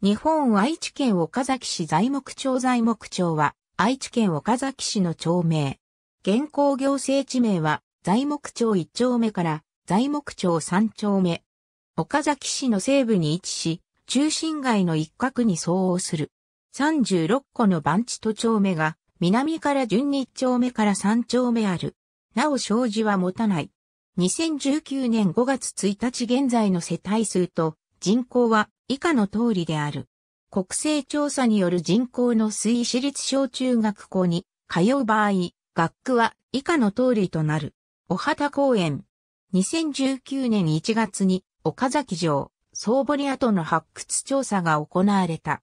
日本愛知県岡崎市材木町材木町は、愛知県岡崎市の町名。現行行政地名は、材木町1丁目から材木町3丁目。岡崎市の西部に位置し、中心街の一角に相応する。36個の番地と丁目が、南から順に1丁目から3丁目ある。なお障子は持たない。2019年5月1日現在の世帯数と、人口は以下の通りである。国勢調査による人口の推移私立小中学校に通う場合、学区は以下の通りとなる。お畑公園。2019年1月に岡崎城、総堀跡の発掘調査が行われた。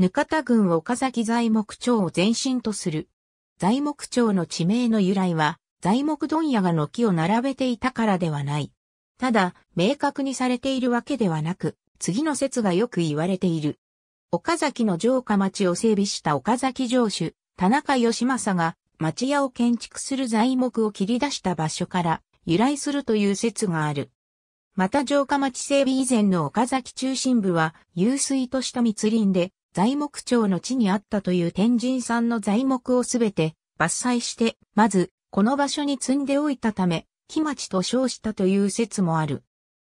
額田郡岡崎材木町を前身とする。材木町の地名の由来は、材木問屋が軒を並べていたからではない。ただ、明確にされているわけではなく、次の説がよく言われている。岡崎の城下町を整備した岡崎城主、田中義政が町屋を建築する材木を切り出した場所から由来するという説がある。また城下町整備以前の岡崎中心部は湧水とした密林で材木町の地にあったという天神さんの材木をすべて伐採して、まずこの場所に積んでおいたため、木町と称したという説もある。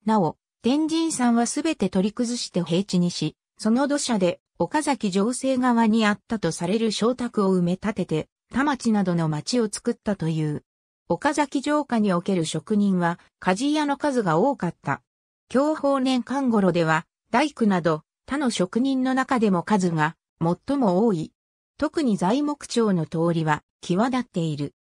なお、天神山はすべて取り崩して平地にし、その土砂で岡崎城西側にあったとされる小宅を埋め立てて、田町などの町を作ったという。岡崎城下における職人は、鍛冶屋の数が多かった。享保年間頃では、大工など、他の職人の中でも数が最も多い。特に材木町の通りは際立っている。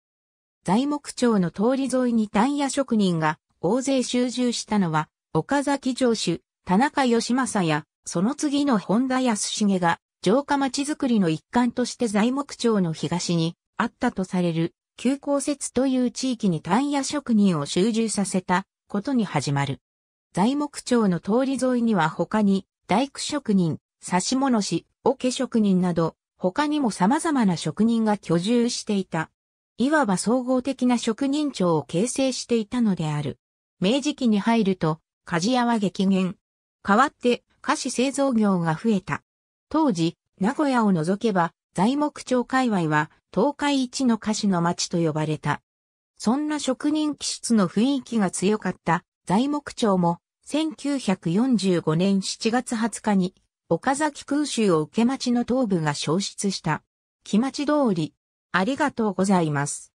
材木町の通り沿いにタイヤ職人が大勢集中したのは、岡崎城主、田中義政や、その次の本田康重が、城下町づくりの一環として材木町の東にあったとされる、旧公設という地域にタイヤ職人を集中させたことに始まる。材木町の通り沿いには他に、大工職人、刺し物師、桶職人など、他にも様々な職人が居住していた。いわば総合的な職人庁を形成していたのである。明治期に入ると、鍛冶屋は激減。代わって、菓子製造業が増えた。当時、名古屋を除けば、材木町界隈は、東海一の菓子の町と呼ばれた。そんな職人気質の雰囲気が強かった材木町も、1945年7月20日に、岡崎空襲を受け町の東部が消失した。木町通り、ありがとうございます。